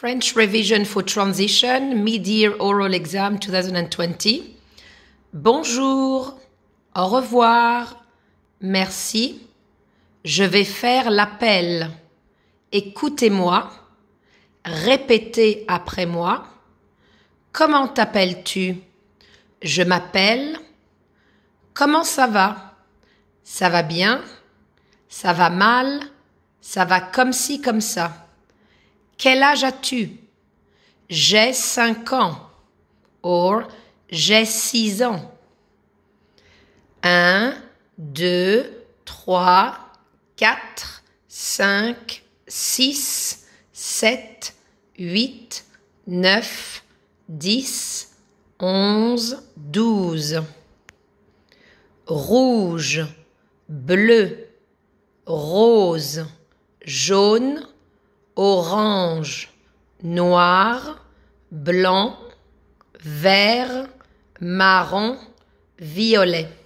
French Revision for Transition Mid-Year Oral Exam 2020. Bonjour, au revoir, merci. Je vais faire l'appel. Écoutez-moi, répétez après moi. Comment t'appelles-tu Je m'appelle. Comment ça va Ça va bien Ça va mal Ça va comme ci, comme ça quel âge as-tu? J'ai 5 ans. Or, j'ai 6 ans. 1, 2, 3, 4, 5, 6, 7, 8, 9, 10, 11, 12. Rouge, bleu, rose, jaune, jaune orange, noir, blanc, vert, marron, violet.